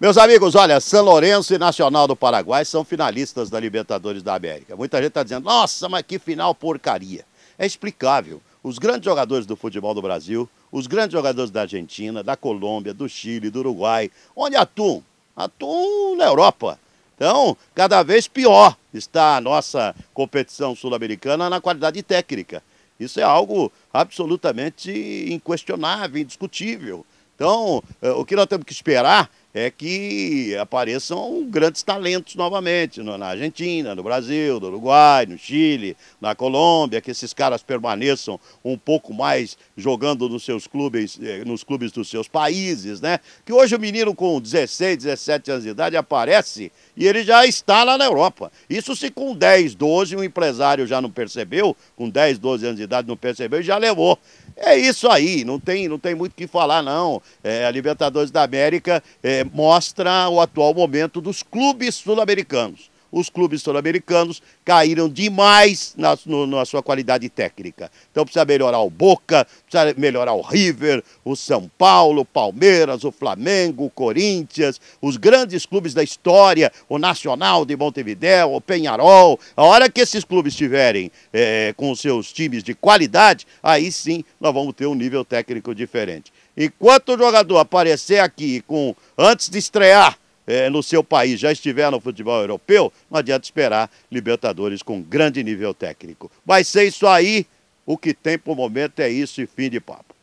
Meus amigos, olha, São Lourenço e Nacional do Paraguai são finalistas da Libertadores da América. Muita gente está dizendo, nossa, mas que final porcaria. É explicável. Os grandes jogadores do futebol do Brasil, os grandes jogadores da Argentina, da Colômbia, do Chile, do Uruguai, onde atuam? Atuam na Europa. Então, cada vez pior está a nossa competição sul-americana na qualidade técnica. Isso é algo absolutamente inquestionável, indiscutível. Então, eh, o que nós temos que esperar é que apareçam grandes talentos novamente na Argentina, no Brasil, no Uruguai, no Chile, na Colômbia, que esses caras permaneçam um pouco mais jogando nos seus clubes, eh, nos clubes dos seus países, né? Que hoje o menino com 16, 17 anos de idade aparece e ele já está lá na Europa. Isso se com 10, 12 um empresário já não percebeu, com 10, 12 anos de idade não percebeu e já levou. É isso aí, não tem, não tem muito o que falar não. É, a Libertadores da América é, mostra o atual momento dos clubes sul-americanos. Os clubes sul-americanos caíram demais na, no, na sua qualidade técnica. Então precisa melhorar o Boca, precisa melhorar o River, o São Paulo, o Palmeiras, o Flamengo, o Corinthians, os grandes clubes da história, o Nacional de Montevideo, o Penharol. A hora que esses clubes estiverem é, eh, com seus times de qualidade, aí sim nós vamos ter um nível técnico diferente. Enquanto o jogador aparecer aqui com antes de estrear é, no seu país já estiver no futebol europeu, não adianta esperar Libertadores com grande nível técnico. Vai ser isso aí. O que tem por momento é isso e fim de papo.